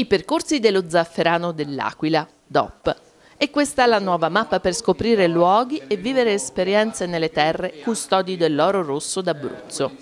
I percorsi dello zafferano dell'Aquila, DOP. E questa è la nuova mappa per scoprire luoghi e vivere esperienze nelle terre custodi dell'oro rosso d'Abruzzo.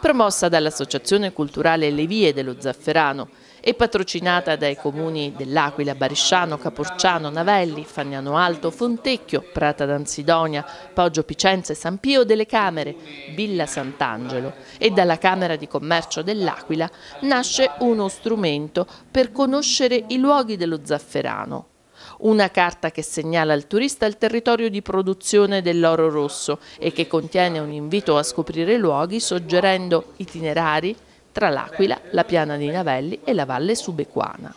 Promossa dall'Associazione Culturale Le Vie dello Zafferano e patrocinata dai comuni dell'Aquila, Barisciano, Capurciano, Navelli, Fagnano Alto, Fontecchio, Prata d'Ansidonia, Poggio Picenza e San Pio delle Camere, Villa Sant'Angelo e dalla Camera di Commercio dell'Aquila nasce uno strumento per conoscere i luoghi dello zafferano, una carta che segnala al turista il territorio di produzione dell'oro rosso e che contiene un invito a scoprire luoghi suggerendo itinerari, tra l'Aquila, la piana dei Navelli e la valle subequana.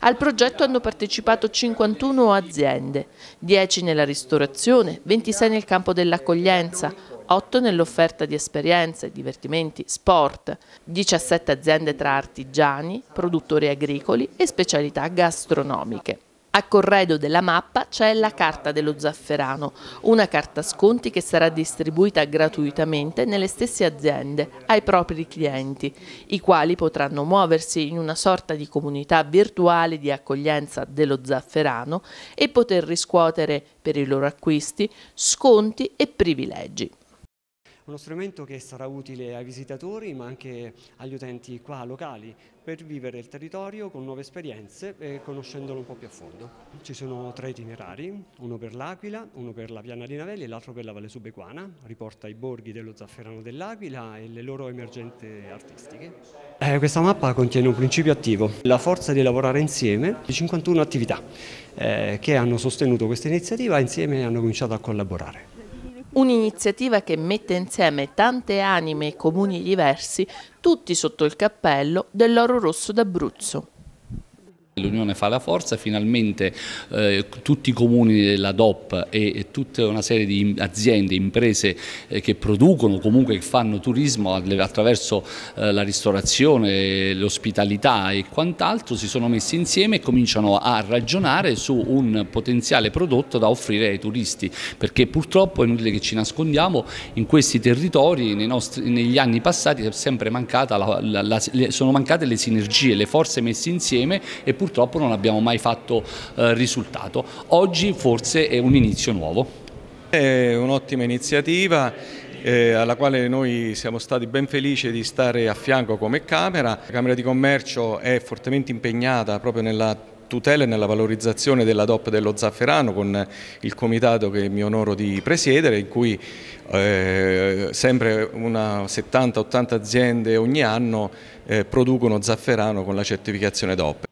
Al progetto hanno partecipato 51 aziende, 10 nella ristorazione, 26 nel campo dell'accoglienza, 8 nell'offerta di esperienze, divertimenti, sport, 17 aziende tra artigiani, produttori agricoli e specialità gastronomiche. A corredo della mappa c'è la carta dello zafferano, una carta sconti che sarà distribuita gratuitamente nelle stesse aziende ai propri clienti, i quali potranno muoversi in una sorta di comunità virtuale di accoglienza dello zafferano e poter riscuotere per i loro acquisti sconti e privilegi uno strumento che sarà utile ai visitatori ma anche agli utenti qua locali per vivere il territorio con nuove esperienze e conoscendolo un po' più a fondo. Ci sono tre itinerari, uno per l'Aquila, uno per la Piana di Navelli e l'altro per la Valle Subequana, riporta i borghi dello Zafferano dell'Aquila e le loro emergenze artistiche. Eh, questa mappa contiene un principio attivo, la forza di lavorare insieme, di 51 attività eh, che hanno sostenuto questa iniziativa e insieme hanno cominciato a collaborare. Un'iniziativa che mette insieme tante anime e comuni diversi, tutti sotto il cappello dell'Oro Rosso d'Abruzzo. L'Unione fa la forza, finalmente eh, tutti i comuni della DOP e, e, tutta una serie di aziende, imprese eh, che producono, comunque che fanno turismo attraverso eh, la ristorazione, l'ospitalità e quant'altro si sono messi insieme e cominciano a ragionare su un potenziale prodotto da offrire ai turisti, perché purtroppo è inutile che ci nascondiamo, in questi territori nostri, negli anni passati la, la, la, sono mancate le sinergie, le forze messe insieme e purtroppo purtroppo non abbiamo mai fatto eh, risultato. Oggi forse è un inizio nuovo. È un'ottima iniziativa eh, alla quale noi siamo stati ben felici di stare a fianco come Camera. La Camera di Commercio è fortemente impegnata proprio nella tutela e nella valorizzazione della DOP dello Zafferano con il comitato che mi onoro di presiedere in cui eh, sempre 70-80 aziende ogni anno eh, producono zafferano con la certificazione DOP.